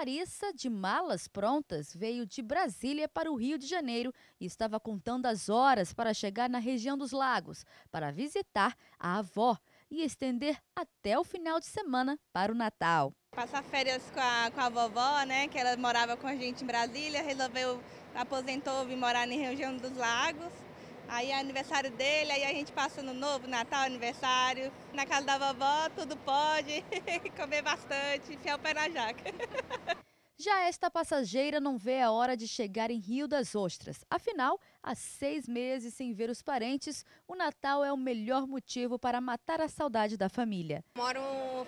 Larissa, de malas prontas, veio de Brasília para o Rio de Janeiro e estava contando as horas para chegar na região dos lagos, para visitar a avó e estender até o final de semana para o Natal. Passar férias com a, com a vovó, né, que ela morava com a gente em Brasília, resolveu, aposentou, vir morar na região dos lagos. Aí é aniversário dele, aí a gente passa no novo, Natal, aniversário. Na casa da vovó, tudo pode, comer bastante, fiel pé na jaca. Já esta passageira não vê a hora de chegar em Rio das Ostras. Afinal, há seis meses sem ver os parentes, o Natal é o melhor motivo para matar a saudade da família. Moro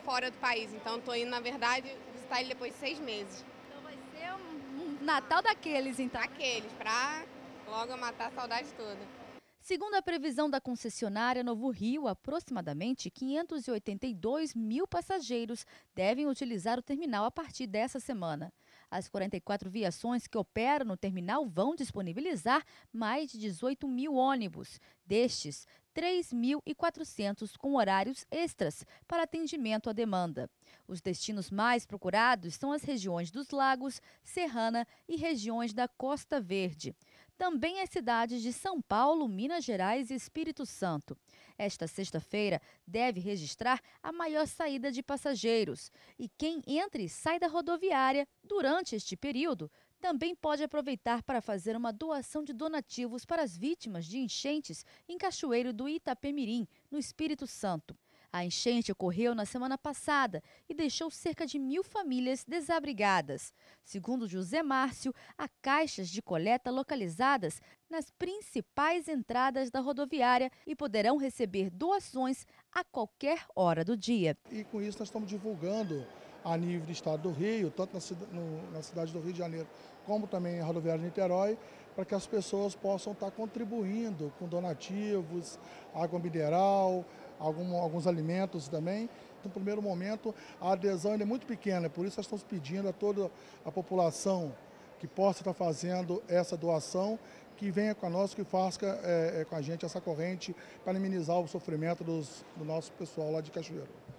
fora do país, então estou indo, na verdade, visitar ele depois de seis meses. Então vai ser um, um Natal daqueles, então? Daqueles, para logo matar a saudade toda. Segundo a previsão da concessionária Novo Rio, aproximadamente 582 mil passageiros devem utilizar o terminal a partir dessa semana. As 44 viações que operam no terminal vão disponibilizar mais de 18 mil ônibus. Destes, 3.400 com horários extras para atendimento à demanda. Os destinos mais procurados são as regiões dos Lagos, Serrana e regiões da Costa Verde também as cidades de São Paulo, Minas Gerais e Espírito Santo. Esta sexta-feira deve registrar a maior saída de passageiros. E quem entra e sai da rodoviária durante este período também pode aproveitar para fazer uma doação de donativos para as vítimas de enchentes em Cachoeiro do Itapemirim, no Espírito Santo. A enchente ocorreu na semana passada e deixou cerca de mil famílias desabrigadas. Segundo José Márcio, há caixas de coleta localizadas nas principais entradas da rodoviária e poderão receber doações a qualquer hora do dia. E com isso nós estamos divulgando a nível do estado do Rio, tanto na, no, na cidade do Rio de Janeiro como também a rodoviária de Niterói, para que as pessoas possam estar contribuindo com donativos, água mineral, algum, alguns alimentos também. Então, no primeiro momento, a adesão é muito pequena, por isso nós estamos pedindo a toda a população que possa estar fazendo essa doação, que venha com e que faça é, é, com a gente essa corrente para minimizar o sofrimento dos, do nosso pessoal lá de Cachoeiro.